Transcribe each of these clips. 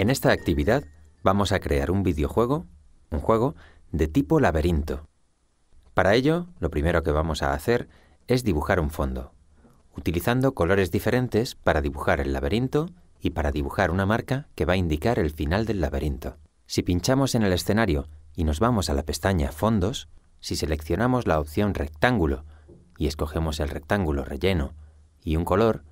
En esta actividad vamos a crear un videojuego, un juego de tipo laberinto. Para ello, lo primero que vamos a hacer es dibujar un fondo, utilizando colores diferentes para dibujar el laberinto y para dibujar una marca que va a indicar el final del laberinto. Si pinchamos en el escenario y nos vamos a la pestaña Fondos, si seleccionamos la opción Rectángulo y escogemos el rectángulo relleno y un color,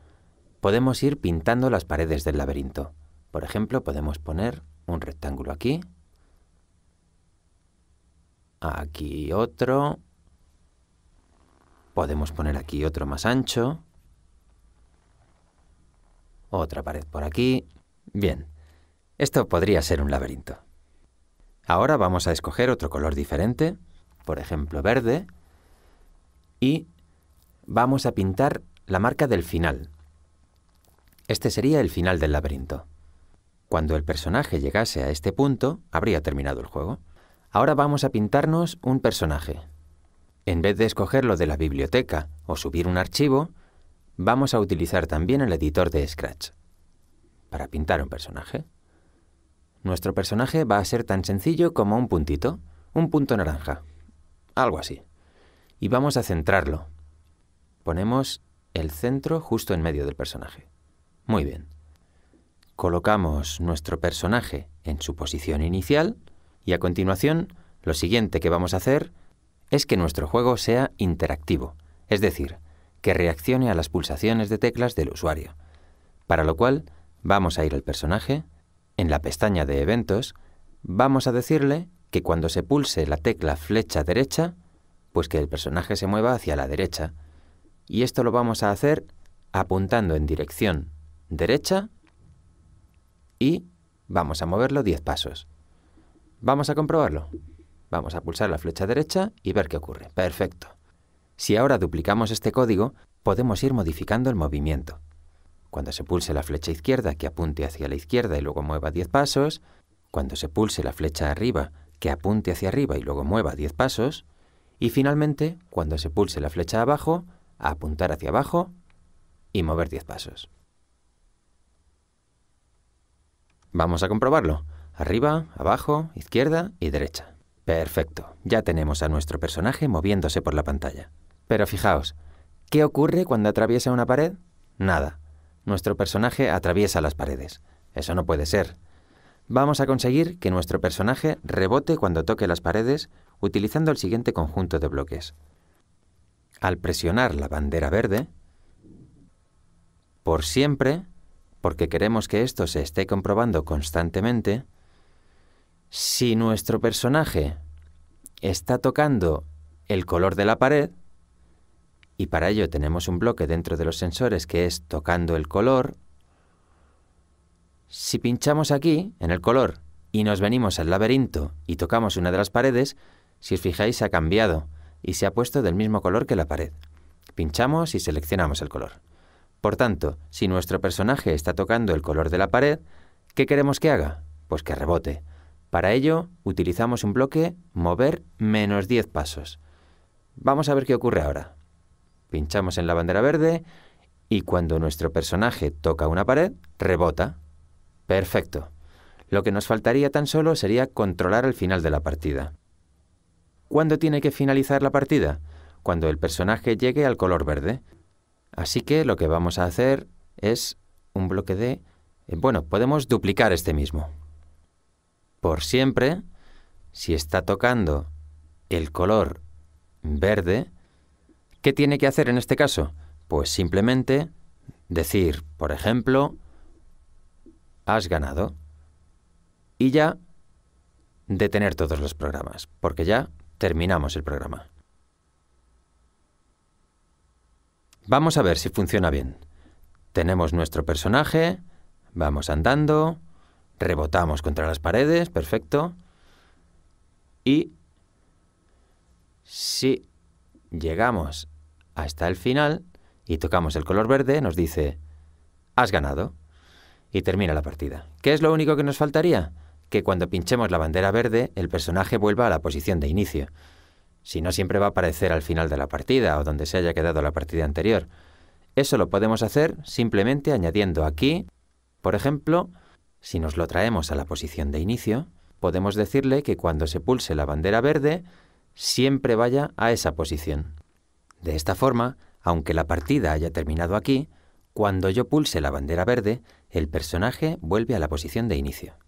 podemos ir pintando las paredes del laberinto. Por ejemplo, podemos poner un rectángulo aquí, aquí otro, podemos poner aquí otro más ancho, otra pared por aquí. Bien, esto podría ser un laberinto. Ahora vamos a escoger otro color diferente, por ejemplo verde, y vamos a pintar la marca del final. Este sería el final del laberinto. Cuando el personaje llegase a este punto, habría terminado el juego. Ahora vamos a pintarnos un personaje. En vez de escogerlo de la biblioteca o subir un archivo, vamos a utilizar también el editor de Scratch para pintar un personaje. Nuestro personaje va a ser tan sencillo como un puntito, un punto naranja, algo así. Y vamos a centrarlo. Ponemos el centro justo en medio del personaje. Muy bien colocamos nuestro personaje en su posición inicial y a continuación lo siguiente que vamos a hacer es que nuestro juego sea interactivo, es decir, que reaccione a las pulsaciones de teclas del usuario, para lo cual vamos a ir al personaje, en la pestaña de eventos, vamos a decirle que cuando se pulse la tecla flecha derecha, pues que el personaje se mueva hacia la derecha, y esto lo vamos a hacer apuntando en dirección derecha y vamos a moverlo 10 pasos. Vamos a comprobarlo. Vamos a pulsar la flecha derecha y ver qué ocurre. Perfecto. Si ahora duplicamos este código, podemos ir modificando el movimiento. Cuando se pulse la flecha izquierda que apunte hacia la izquierda y luego mueva 10 pasos, cuando se pulse la flecha arriba que apunte hacia arriba y luego mueva 10 pasos, y finalmente, cuando se pulse la flecha abajo, apuntar hacia abajo y mover 10 pasos. Vamos a comprobarlo. Arriba, abajo, izquierda y derecha. Perfecto, ya tenemos a nuestro personaje moviéndose por la pantalla. Pero fijaos, ¿qué ocurre cuando atraviesa una pared? Nada. Nuestro personaje atraviesa las paredes. Eso no puede ser. Vamos a conseguir que nuestro personaje rebote cuando toque las paredes utilizando el siguiente conjunto de bloques. Al presionar la bandera verde, por siempre porque queremos que esto se esté comprobando constantemente, si nuestro personaje está tocando el color de la pared, y para ello tenemos un bloque dentro de los sensores que es tocando el color, si pinchamos aquí, en el color, y nos venimos al laberinto y tocamos una de las paredes, si os fijáis se ha cambiado y se ha puesto del mismo color que la pared. Pinchamos y seleccionamos el color. Por tanto, si nuestro personaje está tocando el color de la pared, ¿qué queremos que haga? Pues que rebote. Para ello, utilizamos un bloque mover menos 10 pasos. Vamos a ver qué ocurre ahora. Pinchamos en la bandera verde y cuando nuestro personaje toca una pared, rebota. Perfecto. Lo que nos faltaría tan solo sería controlar el final de la partida. ¿Cuándo tiene que finalizar la partida? Cuando el personaje llegue al color verde. Así que lo que vamos a hacer es un bloque de... Eh, bueno, podemos duplicar este mismo. Por siempre, si está tocando el color verde, ¿qué tiene que hacer en este caso? Pues simplemente decir, por ejemplo, has ganado y ya detener todos los programas, porque ya terminamos el programa. Vamos a ver si funciona bien. Tenemos nuestro personaje, vamos andando, rebotamos contra las paredes, perfecto. Y si llegamos hasta el final y tocamos el color verde, nos dice, has ganado. Y termina la partida. ¿Qué es lo único que nos faltaría? Que cuando pinchemos la bandera verde, el personaje vuelva a la posición de inicio. Si no, siempre va a aparecer al final de la partida o donde se haya quedado la partida anterior. Eso lo podemos hacer simplemente añadiendo aquí, por ejemplo, si nos lo traemos a la posición de inicio, podemos decirle que cuando se pulse la bandera verde, siempre vaya a esa posición. De esta forma, aunque la partida haya terminado aquí, cuando yo pulse la bandera verde, el personaje vuelve a la posición de inicio.